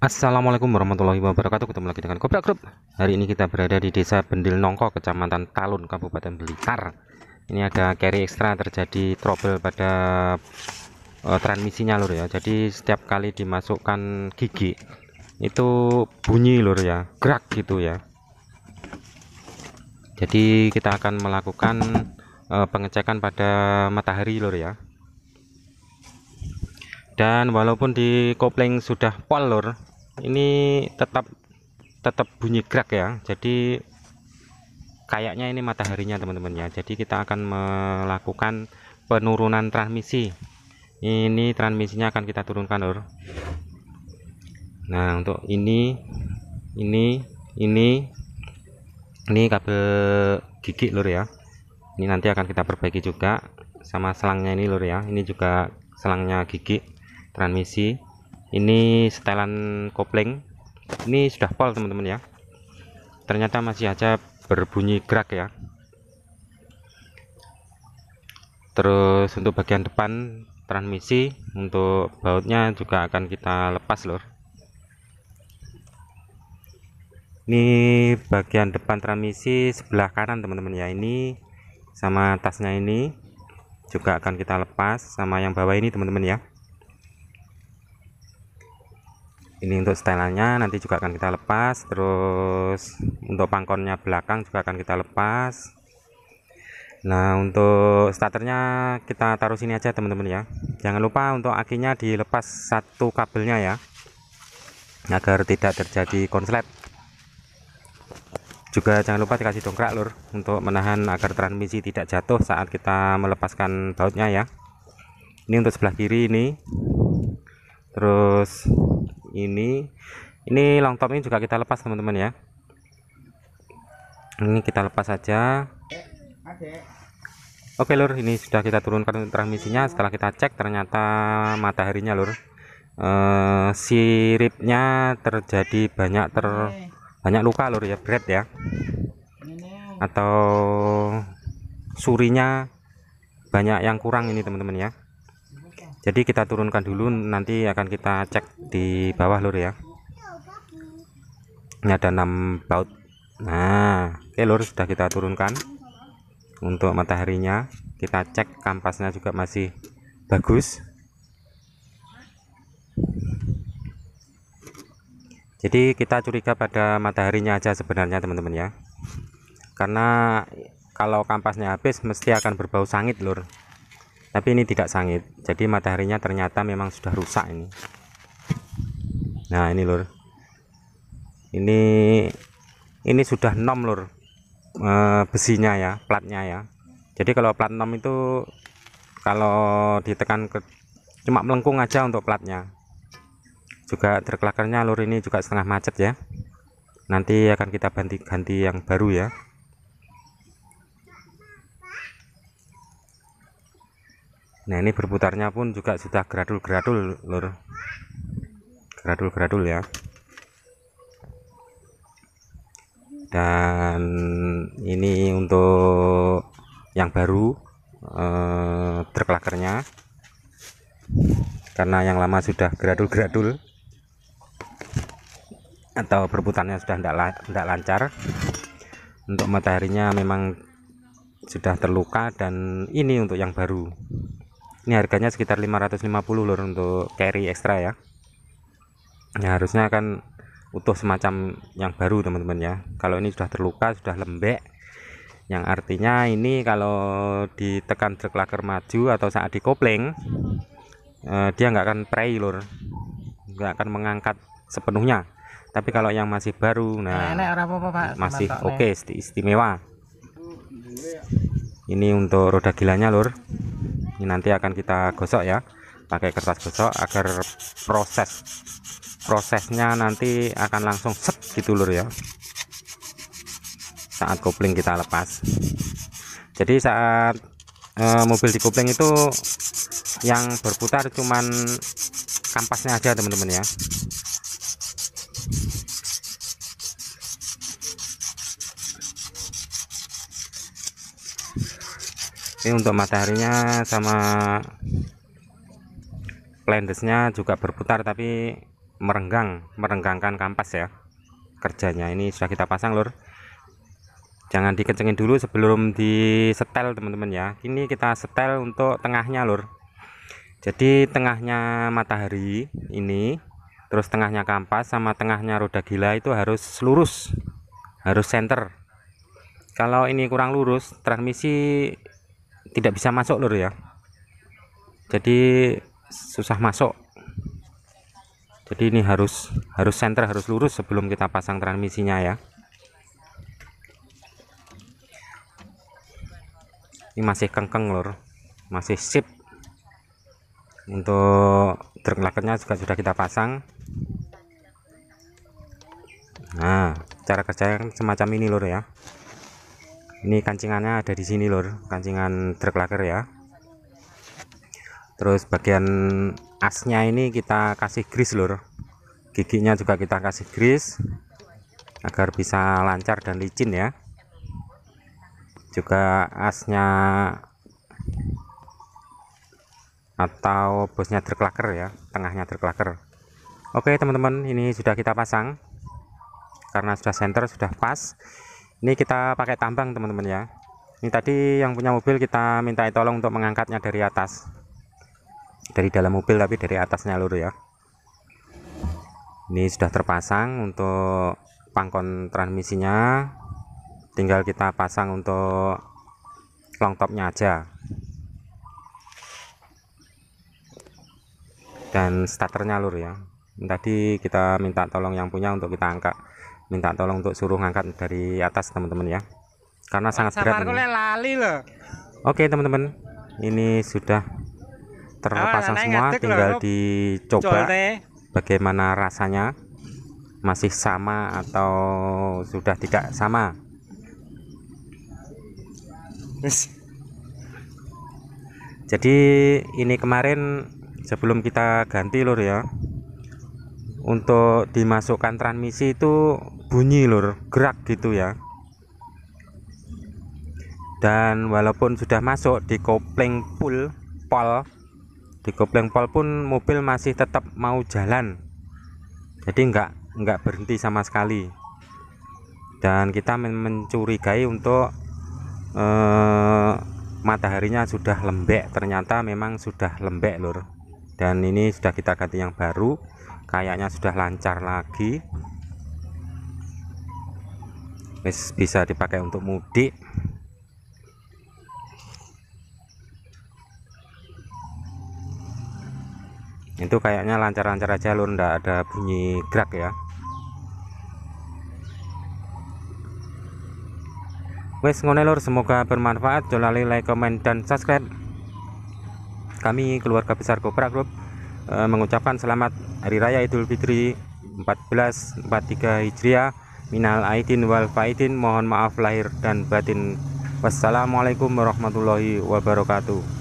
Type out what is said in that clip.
Assalamualaikum warahmatullahi wabarakatuh Ketemu lagi dengan Kobra Group Hari ini kita berada di desa Bendil Nongko Kecamatan Talun, Kabupaten Blitar Ini ada carry ekstra terjadi trouble pada uh, eh, transmisi lur ya Jadi setiap kali dimasukkan gigi Itu bunyi lur ya Gerak gitu ya Jadi kita akan melakukan uh, pengecekan pada matahari lur ya dan walaupun di kopling sudah pol lur ini tetap tetap bunyi gerak ya jadi kayaknya ini mataharinya teman-teman ya jadi kita akan melakukan penurunan transmisi ini transmisinya akan kita turunkan lor nah untuk ini ini ini ini kabel gigi lor ya ini nanti akan kita perbaiki juga sama selangnya ini lor ya ini juga selangnya gigi transmisi ini setelan kopling ini sudah pol teman-teman ya ternyata masih aja berbunyi gerak ya terus untuk bagian depan transmisi untuk bautnya juga akan kita lepas lor ini bagian depan transmisi sebelah kanan teman-teman ya ini sama tasnya ini juga akan kita lepas sama yang bawah ini teman-teman ya ini untuk setelannya nanti juga akan kita lepas terus untuk pangkonnya belakang juga akan kita lepas nah untuk starternya kita taruh sini aja teman-teman ya jangan lupa untuk akinya dilepas satu kabelnya ya agar tidak terjadi konslet juga jangan lupa dikasih dongkrak lur untuk menahan agar transmisi tidak jatuh saat kita melepaskan bautnya ya ini untuk sebelah kiri ini terus ini ini long top ini juga kita lepas teman-teman ya ini kita lepas saja oke lur ini sudah kita turunkan transmisinya setelah kita cek ternyata mataharinya lur eh, siripnya terjadi banyak ter banyak luka lur ya bread ya atau surinya banyak yang kurang ini teman-teman ya jadi kita turunkan dulu nanti akan kita cek di bawah lur ya ini ada 6 baut nah oke lur sudah kita turunkan untuk mataharinya kita cek kampasnya juga masih bagus jadi kita curiga pada mataharinya aja sebenarnya teman-teman ya karena kalau kampasnya habis mesti akan berbau sangit lur tapi ini tidak sangit jadi mataharinya ternyata memang sudah rusak ini nah ini lur ini ini sudah nom lur e, besinya ya platnya ya jadi kalau plat nom itu kalau ditekan ke cuma melengkung aja untuk platnya juga terkelakarnya lur ini juga setengah macet ya nanti akan kita ganti ganti yang baru ya nah ini berputarnya pun juga sudah gradul-gradul lur gradul-gradul ya dan ini untuk yang baru eh, terkelakernya. karena yang lama sudah gradul-gradul atau perputarnya sudah tidak lancar untuk mataharinya memang sudah terluka dan ini untuk yang baru ini harganya sekitar 550 lor untuk carry ekstra ya ini ya, harusnya akan utuh semacam yang baru teman-teman ya kalau ini sudah terluka sudah lembek yang artinya ini kalau ditekan truk laker maju atau saat dikopling eh, dia nggak akan prey lor, nggak akan mengangkat sepenuhnya tapi kalau yang masih baru nah masih oke okay, istimewa ini untuk roda gilanya lor ini nanti akan kita gosok ya pakai kertas gosok agar proses prosesnya nanti akan langsung set gitu lur ya saat kopling kita lepas jadi saat e, mobil dikopling itu yang berputar cuman kampasnya aja teman-teman ya ini untuk mataharinya sama lensnya juga berputar tapi merenggang merenggangkan kampas ya kerjanya ini sudah kita pasang lur jangan dikencengin dulu sebelum di setel teman-teman ya ini kita setel untuk tengahnya lur jadi tengahnya matahari ini terus tengahnya kampas sama tengahnya roda gila itu harus lurus harus center kalau ini kurang lurus transmisi tidak bisa masuk lur ya jadi susah masuk jadi ini harus harus senter harus lurus sebelum kita pasang transmisinya ya ini masih kengkeng lur masih sip untuk truk lakernya juga sudah kita pasang nah cara kerja semacam ini lur ya ini kancingannya ada di sini lor kancingan truk laker ya terus bagian asnya ini kita kasih grease lor giginya juga kita kasih grease agar bisa lancar dan licin ya juga asnya atau bosnya terklaker ya tengahnya terklaker oke teman-teman ini sudah kita pasang karena sudah center sudah pas ini kita pakai tambang teman-teman ya ini tadi yang punya mobil kita minta tolong untuk mengangkatnya dari atas dari dalam mobil tapi dari atasnya lur ya ini sudah terpasang untuk pangkon transmisinya tinggal kita pasang untuk longtopnya aja dan starternya lur ya tadi kita minta tolong yang punya untuk kita angkat minta tolong untuk suruh ngangkat dari atas teman-teman ya karena sangat berat lali loh. oke teman-teman ini sudah terpasang oh, semua tinggal loh, dicoba jolte. bagaimana rasanya masih sama atau sudah tidak sama jadi ini kemarin sebelum kita ganti lur ya untuk dimasukkan transmisi itu bunyi lur gerak gitu ya dan walaupun sudah masuk di kopling full pol di kopling pol pun mobil masih tetap mau jalan jadi nggak nggak berhenti sama sekali dan kita mencurigai untuk eh, mataharinya sudah lembek ternyata memang sudah lembek lur dan ini sudah kita ganti yang baru kayaknya sudah lancar lagi bisa dipakai untuk mudik itu kayaknya lancar-lancar aja lur ndak ada bunyi gerak ya wes ngone lur semoga bermanfaat jangan lupa like comment, dan subscribe kami keluarga besar Kopra Group eh, mengucapkan selamat hari raya Idul Fitri 1443 Hijriah minal aidin wal faidin mohon maaf lahir dan batin wassalamualaikum warahmatullahi wabarakatuh